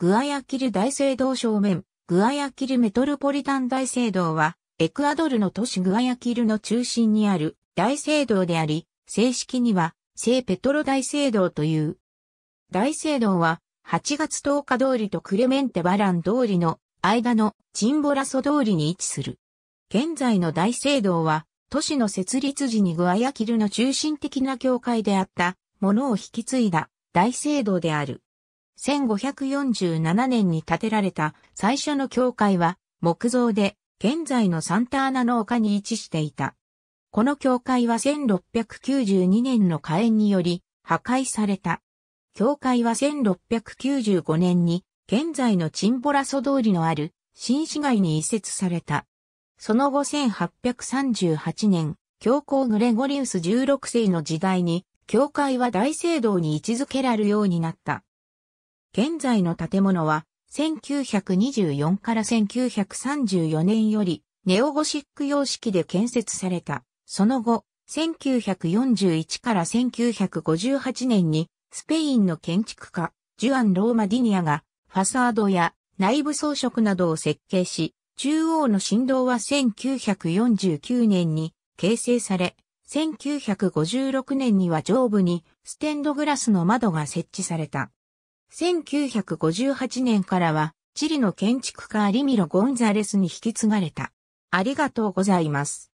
グアヤキル大聖堂正面、グアヤキルメトロポリタン大聖堂は、エクアドルの都市グアヤキルの中心にある大聖堂であり、正式には、聖ペトロ大聖堂という。大聖堂は、8月10日通りとクレメンテバラン通りの間のチンボラソ通りに位置する。現在の大聖堂は、都市の設立時にグアヤキルの中心的な教会であったものを引き継いだ大聖堂である。1547年に建てられた最初の教会は木造で現在のサンターナの丘に位置していた。この教会は1692年の火炎により破壊された。教会は1695年に現在のチンボラソ通りのある新市街に移設された。その後1838年、教皇グレゴリウス16世の時代に教会は大聖堂に位置づけられるようになった。現在の建物は、1924から1934年より、ネオゴシック様式で建設された。その後、1941から1958年に、スペインの建築家、ジュアン・ローマ・ディニアが、ファサードや内部装飾などを設計し、中央の振動は1949年に形成され、1956年には上部にステンドグラスの窓が設置された。1958年からは、チリの建築家アリミロ・ゴンザレスに引き継がれた。ありがとうございます。